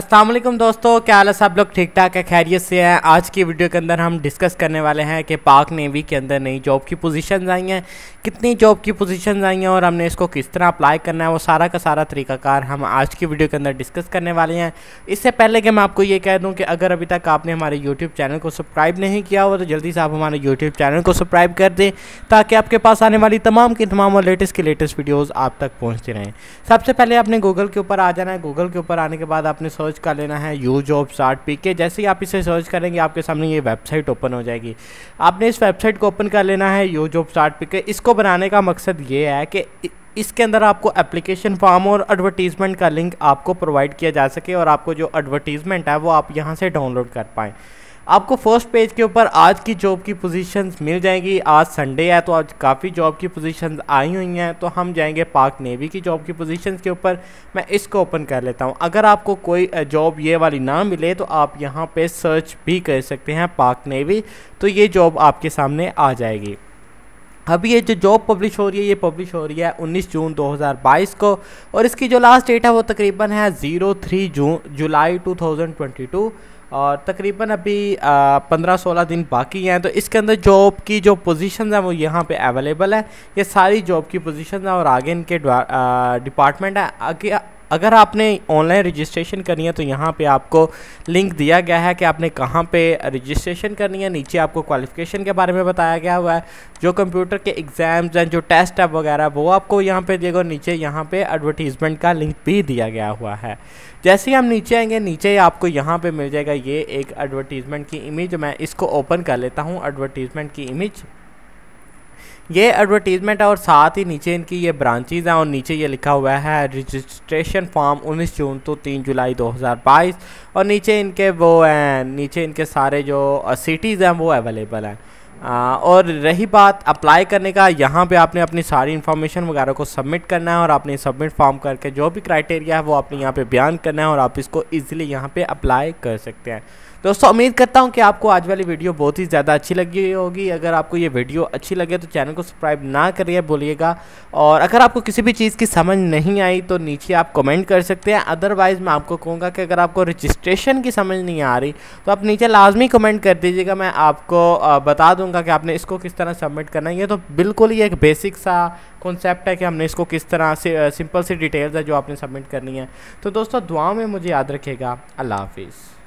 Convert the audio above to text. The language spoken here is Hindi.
असलम दोस्तों क्या हाल है सब लोग ठीक ठाक है खैरियत से हैं आज की वीडियो के अंदर हम डिस्कस करने वाले हैं कि पाक नेवी के अंदर नई जॉब की पोजीशंस आई हैं कितनी जॉब की पोजीशंस आई हैं और हमने इसको किस तरह अप्लाई करना है वो सारा का सारा तरीकाकार हम आज की वीडियो के अंदर डिस्कस करने वाले हैं इससे पहले कि मैं आपको ये कह दूँ कि अगर अभी तक आपने हमारे यूट्यूब चैनल को सब्सक्राइब नहीं किया हो तो जल्दी से आप हमारे यूट्यूब चैनल को सब्सक्राइब कर दें ताकि आपके पास आने वाली तमाम की तमाम और लेटेस्ट की लेटेस्ट वीडियोज़ आप तक पहुँचती रहें सबसे पहले आपने गूगल के ऊपर आ जाना है गूगल के ऊपर आने के बाद आपने सर्च सर्च कर लेना है यू जॉब आर्ट पी के जैसे ही आप इसे सर्च करेंगे आपके सामने ये वेबसाइट ओपन हो जाएगी आपने इस वेबसाइट को ओपन कर लेना है यू जॉब आर्ट पी के इसको बनाने का मकसद ये है कि इसके अंदर आपको एप्लीकेशन फॉर्म और एडवर्टीज़मेंट का लिंक आपको प्रोवाइड किया जा सके और आपको जो एडवर्टीज़मेंट है वो आप यहाँ से डाउनलोड कर पाएँ आपको फर्स्ट पेज के ऊपर आज की जॉब की पोजीशंस मिल जाएंगी आज संडे है तो आज काफ़ी जॉब की पोजीशंस आई हुई हैं तो हम जाएंगे पाक नेवी की जॉब की पोजीशंस के ऊपर मैं इसको ओपन कर लेता हूं अगर आपको कोई जॉब ये वाली ना मिले तो आप यहां पे सर्च भी कर सकते हैं पाक नेवी तो ये जॉब आपके सामने आ जाएगी अभी ये जो जॉब पब्लिश हो रही है ये पब्लिश हो रही है 19 जून 2022 को और इसकी जो लास्ट डेट है वो तकरीबन है 03 जून जुलाई 2022 और तकरीबन अभी पंद्रह सोलह दिन बाकी हैं तो इसके अंदर जॉब की जो पोजीशन हैं वो यहाँ पे अवेलेबल है ये सारी जॉब की पोजीशन हैं और आगे इनके डिपार्टमेंट हैं आगे अगर आपने ऑनलाइन रजिस्ट्रेशन करनी है तो यहाँ पे आपको लिंक दिया गया है कि आपने कहाँ पे रजिस्ट्रेशन करनी है नीचे आपको क्वालिफिकेशन के बारे में बताया गया हुआ है जो कंप्यूटर के एग्ज़ाम्स हैं जो टेस्ट है वगैरह वो आपको यहाँ पे देखो नीचे यहाँ पे एडवर्टीज़मेंट का लिंक भी दिया गया हुआ है जैसे ही हम नीचे आएंगे नीचे आपको यहाँ पर मिल जाएगा ये एक एडवर्टीज़मेंट की इमेज मैं इसको ओपन कर लेता हूँ एडवर्टीज़मेंट की इमेज ये एडवर्टीज़मेंट है और साथ ही नीचे इनकी ये ब्रांचेज हैं और नीचे ये लिखा हुआ है रजिस्ट्रेशन फॉर्म 19 जून तो 3 जुलाई 2022 और नीचे इनके वो हैं नीचे इनके सारे जो सिटीज़ हैं वो अवेलेबल हैं और रही बात अप्लाई करने का यहाँ पे आपने अपनी सारी इन्फॉर्मेशन वगैरह को सबमिट करना है और आपने सबमिट फॉर्म करके जो भी क्राइटेरिया है वो आपने यहाँ पे बयान करना है और आप इसको इजीली यहाँ पे अप्लाई कर सकते हैं दोस्तों उम्मीद करता हूँ कि आपको आज वाली वीडियो बहुत ही ज़्यादा अच्छी लगी होगी अगर आपको ये वीडियो अच्छी लगे तो चैनल को सब्सक्राइब ना करिए बोलिएगा और अगर आपको किसी भी चीज़ की समझ नहीं आई तो नीचे आप कमेंट कर सकते हैं अदरवाइज़ मैं आपको कहूँगा कि अगर आपको रजिस्ट्रेशन की समझ नहीं आ रही तो आप नीचे लाजमी कमेंट कर दीजिएगा मैं आपको बता दूँगा बताऊंगा कि आपने इसको किस तरह सबमिट करना है ये तो बिल्कुल ही एक बेसिक सा कॉन्सेप्ट है कि हमने इसको किस तरह से सिंपल सी डिटेल्स है जो आपने सबमिट करनी है तो दोस्तों दुआ में मुझे याद रखेगा अल्लाह हाफिज़